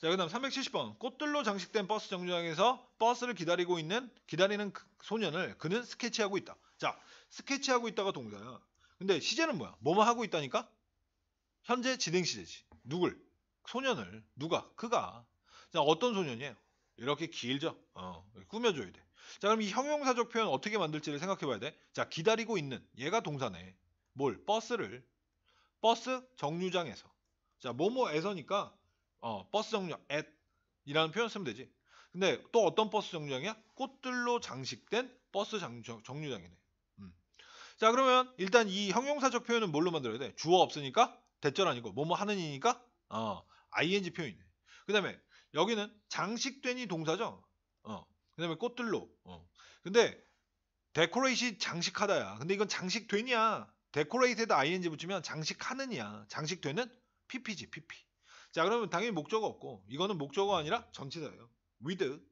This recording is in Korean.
자, 그 다음 370번. 꽃들로 장식된 버스 정류장에서 버스를 기다리고 있는, 기다리는 그 소년을 그는 스케치하고 있다. 자, 스케치하고 있다가 동사야. 근데 시제는 뭐야? 뭐뭐 하고 있다니까? 현재 진행 시제지. 누굴? 소년을. 누가? 그가. 자, 어떤 소년이에요? 이렇게 길죠? 어, 꾸며줘야 돼. 자, 그럼 이 형용사적 표현 어떻게 만들지를 생각해 봐야 돼. 자, 기다리고 있는. 얘가 동사네. 뭘? 버스를. 버스 정류장에서. 자, 뭐뭐에서니까 어, 버스 정류장 at 이라는 표현 쓰면 되지. 근데 또 어떤 버스 정류장이야? 꽃들로 장식된 버스 정류, 정류장이네. 음. 자 그러면 일단 이 형용사적 표현은 뭘로 만들어야 돼? 주어 없으니까 대절 아니고 뭐뭐 하는이니까 어, ing 표현이네. 그 다음에 여기는 장식된이 동사죠. 어. 그 다음에 꽃들로. 어. 근데 데코레이시 장식하다야. 근데 이건 장식되냐? 데코레이트에다 ing 붙이면 장식하느냐? 장식되는 pp지 pp. 자, 그러면 당연히 목적어 없고 이거는 목적어 아니라 전치사예요. with